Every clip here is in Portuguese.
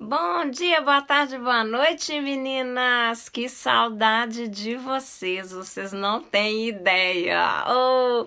Bom dia, boa tarde, boa noite, meninas! Que saudade de vocês, vocês não têm ideia! Oh,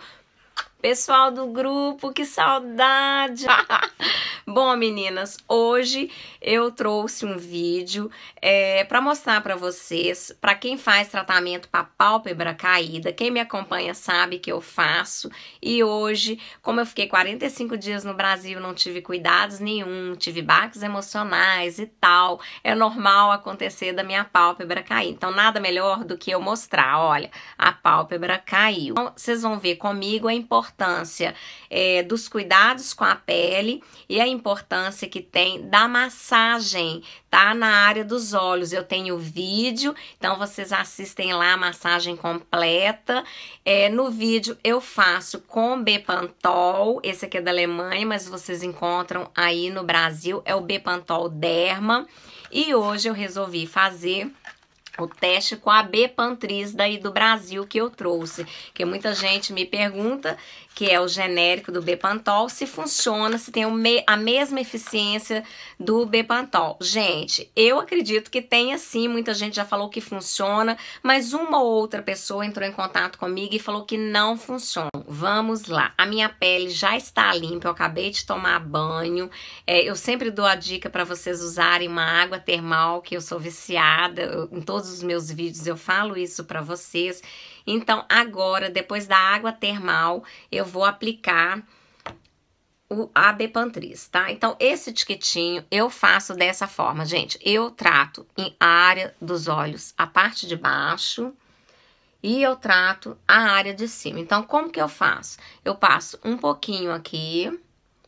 Pessoal do grupo, que saudade! Bom, meninas, hoje eu trouxe um vídeo é, para mostrar para vocês, para quem faz tratamento para pálpebra caída, quem me acompanha sabe que eu faço. E hoje, como eu fiquei 45 dias no Brasil, não tive cuidados nenhum, tive baques emocionais e tal, é normal acontecer da minha pálpebra cair. Então, nada melhor do que eu mostrar, olha, a pálpebra caiu. Então, vocês vão ver comigo a importância importância é, dos cuidados com a pele e a importância que tem da massagem, tá? Na área dos olhos. Eu tenho vídeo, então vocês assistem lá a massagem completa. É, no vídeo eu faço com Bepantol, esse aqui é da Alemanha, mas vocês encontram aí no Brasil, é o Bepantol Derma. E hoje eu resolvi fazer o teste com a Bepantriz daí do Brasil que eu trouxe, que muita gente me pergunta que é o genérico do Bepantol, se funciona, se tem a mesma eficiência do Bepantol. Gente, eu acredito que tem assim, muita gente já falou que funciona, mas uma outra pessoa entrou em contato comigo e falou que não funciona. Vamos lá. A minha pele já está limpa, eu acabei de tomar banho. É, eu sempre dou a dica para vocês usarem uma água termal, que eu sou viciada. Eu, em todos os meus vídeos eu falo isso para vocês. Então, agora, depois da água termal, eu vou aplicar o AB Pantris, tá? Então, esse etiquetinho eu faço dessa forma, gente. Eu trato em área dos olhos, a parte de baixo, e eu trato a área de cima. Então, como que eu faço? Eu passo um pouquinho aqui,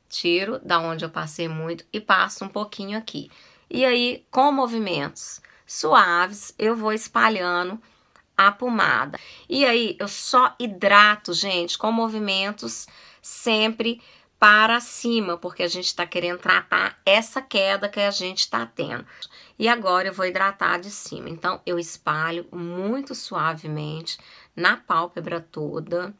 tiro da onde eu passei muito e passo um pouquinho aqui. E aí, com movimentos suaves, eu vou espalhando a pomada. E aí, eu só hidrato, gente, com movimentos sempre para cima, porque a gente está querendo tratar essa queda que a gente está tendo. E agora eu vou hidratar de cima. Então, eu espalho muito suavemente na pálpebra toda,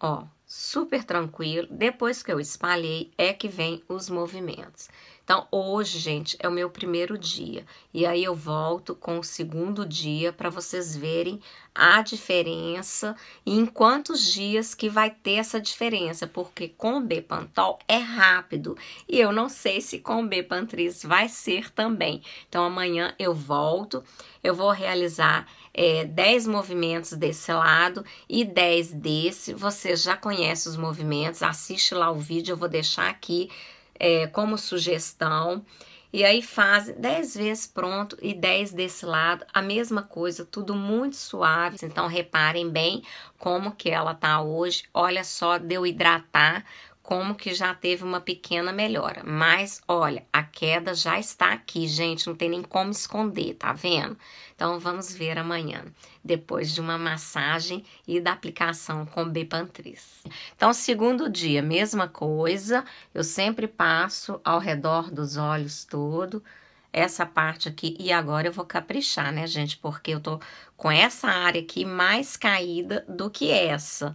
ó, super tranquilo. Depois que eu espalhei, é que vem os movimentos. Então, hoje, gente, é o meu primeiro dia. E aí eu volto com o segundo dia para vocês verem a diferença e em quantos dias que vai ter essa diferença, porque com o Bepantol é rápido e eu não sei se com o Bepantris vai ser também. Então amanhã eu volto, eu vou realizar é, 10 movimentos desse lado e 10 desse. Você já conhece os movimentos, assiste lá o vídeo, eu vou deixar aqui é, como sugestão. E aí faz 10 vezes pronto e 10 desse lado, a mesma coisa, tudo muito suave. Então reparem bem como que ela tá hoje. Olha só, deu hidratar como que já teve uma pequena melhora. Mas olha, a queda já está aqui, gente, não tem nem como esconder, tá vendo? Então vamos ver amanhã, depois de uma massagem e da aplicação com Bepantris. Então, segundo dia, mesma coisa, eu sempre passo ao redor dos olhos todo essa parte aqui e agora eu vou caprichar, né, gente? Porque eu tô com essa área aqui mais caída do que essa.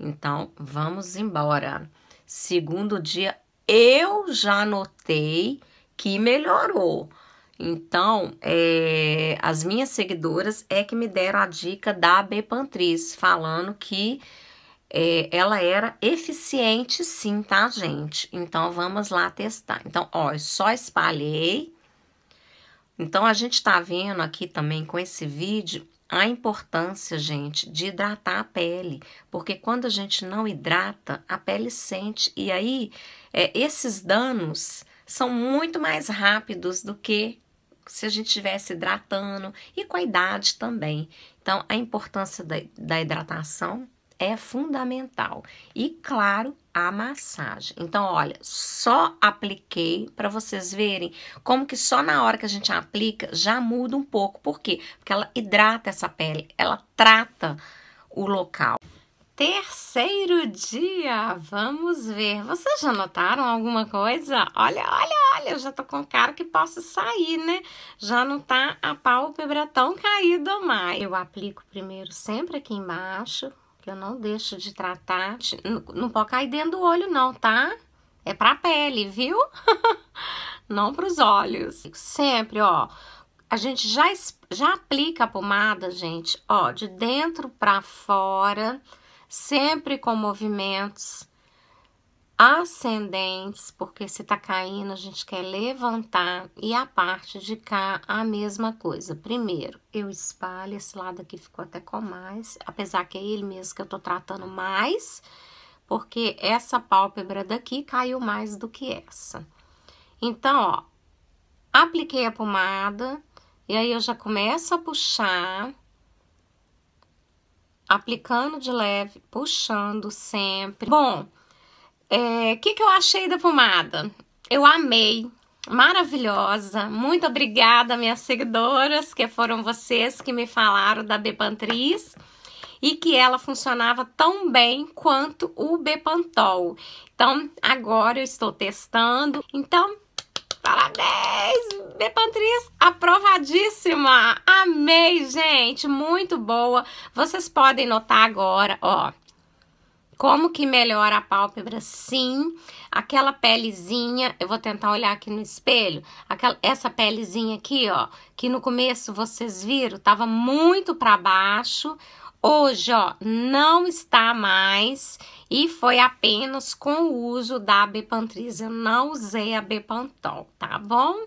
Então, vamos embora. Segundo dia, eu já notei que melhorou. Então, é, as minhas seguidoras é que me deram a dica da Bepantriz, falando que é, ela era eficiente sim, tá, gente? Então, vamos lá testar. Então, ó, só espalhei. Então, a gente tá vendo aqui também com esse vídeo a importância, gente, de hidratar a pele, porque quando a gente não hidrata, a pele sente e aí é, esses danos são muito mais rápidos do que se a gente estivesse hidratando e com a idade também. Então, a importância da, da hidratação é fundamental. E claro a massagem. Então, olha, só apliquei para vocês verem como que só na hora que a gente aplica já muda um pouco. Por quê? Porque ela hidrata essa pele, ela trata o local. Terceiro dia, vamos ver. Vocês já notaram alguma coisa? Olha, olha, olha, eu já tô com cara que posso sair, né? Já não tá a pálpebra tão caída mais. Eu aplico primeiro sempre aqui embaixo, eu não deixo de tratar, não pode cair dentro do olho não, tá? É pra pele, viu? não pros olhos. Sempre, ó, a gente já, já aplica a pomada, gente, ó, de dentro pra fora, sempre com movimentos ascendentes, porque se tá caindo, a gente quer levantar, e a parte de cá, a mesma coisa. Primeiro, eu espalho, esse lado aqui ficou até com mais, apesar que é ele mesmo que eu tô tratando mais, porque essa pálpebra daqui caiu mais do que essa. Então, ó, apliquei a pomada, e aí eu já começo a puxar, aplicando de leve, puxando sempre. Bom, o é, que, que eu achei da pomada? Eu amei, maravilhosa. Muito obrigada, minhas seguidoras, que foram vocês que me falaram da Bepantriz e que ela funcionava tão bem quanto o Bepantol. Então, agora eu estou testando. Então, Parabéns, Bepantriz, aprovadíssima. Amei, gente, muito boa. Vocês podem notar agora, ó, como que melhora a pálpebra? Sim, aquela pelezinha, eu vou tentar olhar aqui no espelho, aquela, essa pelezinha aqui, ó, que no começo vocês viram, tava muito para baixo, hoje, ó, não está mais e foi apenas com o uso da Bepantriz, eu não usei a Bepantol, tá bom?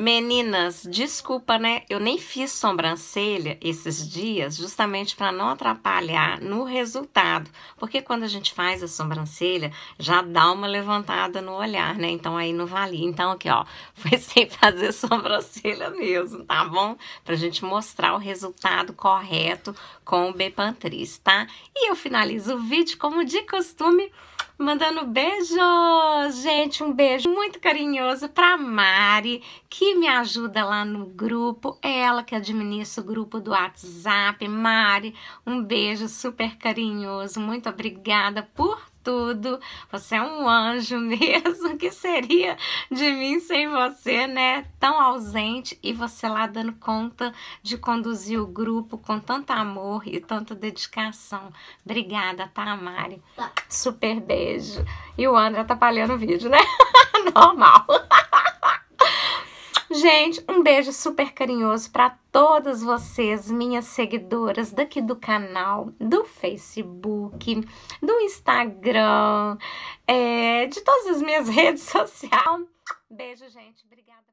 Meninas, desculpa, né? Eu nem fiz sobrancelha esses dias, justamente para não atrapalhar no resultado, porque quando a gente faz a sobrancelha, já dá uma levantada no olhar, né? Então aí não valia. Então aqui, ó, foi sem fazer sobrancelha mesmo, tá bom? Pra gente mostrar o resultado correto com o Bepantris, tá? E eu finalizo o vídeo como de costume, mandando beijos. Gente, um beijo muito carinhoso para Mari, que me ajuda lá no grupo. É ela que administra o grupo do WhatsApp. Mari, um beijo super carinhoso. Muito obrigada por tudo. Você é um anjo mesmo. que seria de mim sem você, né? Tão ausente e você lá dando conta de conduzir o grupo com tanto amor e tanta dedicação. Obrigada, tá, Mari? Tá. Super beijo. E o André atrapalhando o vídeo, né? Normal. Gente, um beijo super carinhoso para todas vocês, minhas seguidoras daqui do canal, do Facebook, do Instagram, é, de todas as minhas redes sociais. Beijo, gente. Obrigada.